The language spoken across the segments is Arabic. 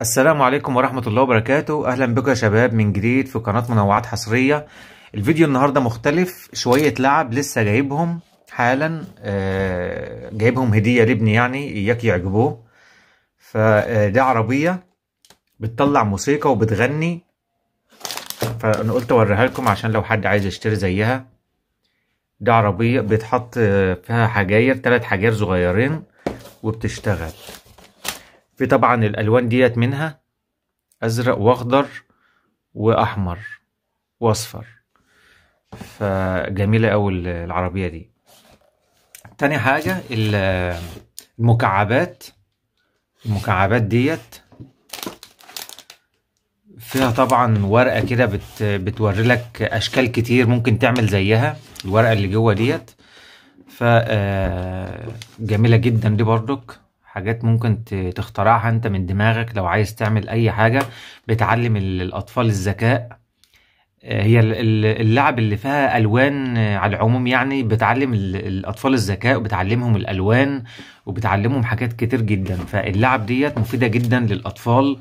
السلام عليكم ورحمة الله وبركاته أهلا بكم يا شباب من جديد في قناة منوعات حصرية الفيديو النهاردة مختلف شوية لعب لسه جايبهم حالا آه، جايبهم هدية لابني يعني إياك يعجبوه فده آه، عربية بتطلع موسيقى وبتغني فأنا قلت أوريها لكم عشان لو حد عايز يشتري زيها ده عربية بيتحط آه، فيها حجاير تلات حجاير صغيرين وبتشتغل في طبعا الالوان ديت منها ازرق واخضر واحمر واصفر فجميله قوي العربيه دي تاني حاجه المكعبات المكعبات ديت فيها طبعا ورقه كده بت بتوري لك اشكال كتير ممكن تعمل زيها الورقه اللي جوه ديت ف آه، جميله جدا دي بردك حاجات ممكن تخترعها انت من دماغك لو عايز تعمل اي حاجة بتعلم الاطفال الذكاء آه، هي اللعب اللي فيها الوان آه، على العموم يعني بتعلم الاطفال الذكاء وبتعلمهم الالوان وبتعلمهم حاجات كتير جدا فاللعب ديت مفيده جدا للاطفال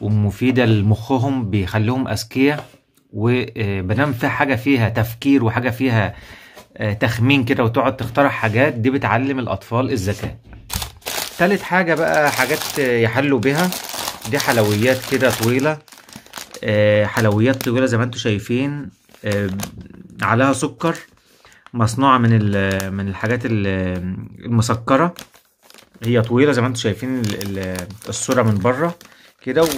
ومفيده لمخهم بيخليهم اذكياء وبنام آه، في حاجه فيها تفكير وحاجه فيها تخمين كده وتقعد تخترع حاجات دي بتعلم الاطفال الذكاء تالت حاجة بقى حاجات يحلوا بها دي حلويات كده طويلة آه، حلويات طويلة زي ما انتم شايفين آه، عليها سكر مصنوعة من من الحاجات المسكرة هي طويلة زي ما انتم شايفين الصورة من بره كده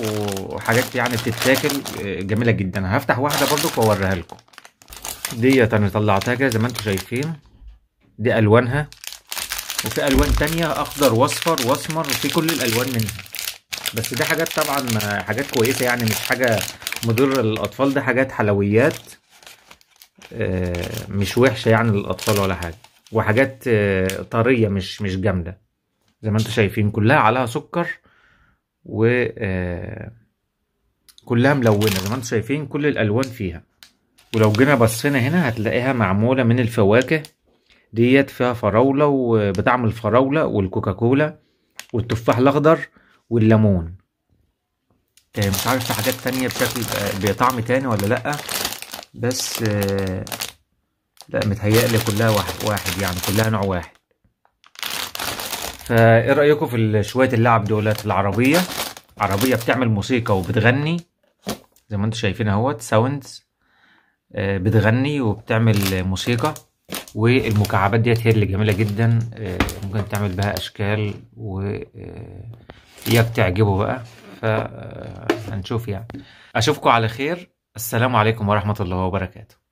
وحاجات يعني بتتاكل آه، جميلة جدا هفتح واحدة برضو واوريها لكم ديت انا طلعتها كده زي ما انتم شايفين دي الوانها وفي الوان تانية اخضر واصفر واسمر وفي كل الالوان منها بس دي حاجات طبعا حاجات كويسه يعني مش حاجه مضره للاطفال دي حاجات حلويات آه، مش وحشه يعني للاطفال ولا حاجه وحاجات آه، طريه مش مش جامده زي ما انتم شايفين كلها عليها سكر و آه، كلها ملونه زي ما انتم شايفين كل الالوان فيها ولو جينا بصينا هنا هتلاقيها معموله من الفواكه ديت فيها فراوله وبتعمل فراوله والكوكاكولا والتفاح الاخضر والليمون آه، مش عارف في حاجات تانية بشكل بطعم تاني ولا لأ بس آه، لأ متهيألي كلها واحد, واحد يعني كلها نوع واحد فا ايه رأيكم في شوية اللعب دولت العربية عربية بتعمل موسيقى وبتغني زي ما انتم شايفين اهوت ساوندز آه، بتغني وبتعمل موسيقى والمكعبات ديت هي اللي جميله جدا آه، ممكن تعمل بها اشكال و آه، اياك تعجبه بقى فهنشوف آه، يعني اشوفكم على خير السلام عليكم ورحمه الله وبركاته